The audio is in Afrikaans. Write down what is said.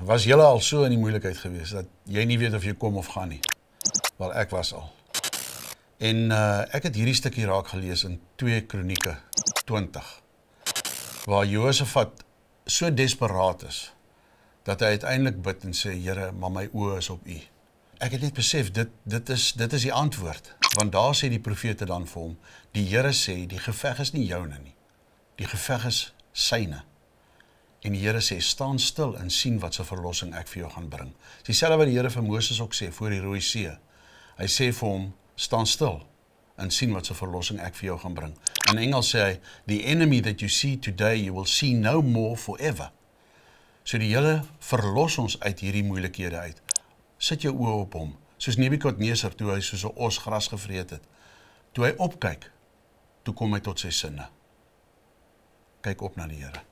Was jy al so in die moeilikheid gewees dat jy nie weet of jy kom of gaan nie? Wel, ek was al. En uh ek het hierdie stukkie raak gelees in 2 Kronieke 20 waar Josafat so desperaat is dat hy uiteindelik bid en sê Here, maar my oë is op U. Ek het net besef dit dit is dit is die antwoord want daar sê die profete dan vir hom die Here sê die geveg is nie joune nie. Die geveg is syne. En die Here sê: "Staan stil en sien wat se verlossing ek vir jou gaan bring." Dieselfde wat die Here vir Moses ook sê voor die Rooi See. Hy sê vir hom: "Staan stil en sien wat se verlossing ek vir jou gaan bring." In Engels sê hy: "The enemy that you see today, you will see no more forever." So die Here verlos ons uit hierdie moeilikhede uit. Sit jou oë op hom, soos Nebukadneser toe hy soos 'n os gras gevreet het. Toe hy opkyk, toe kom hy tot sy sinne. Kyk op na die Here.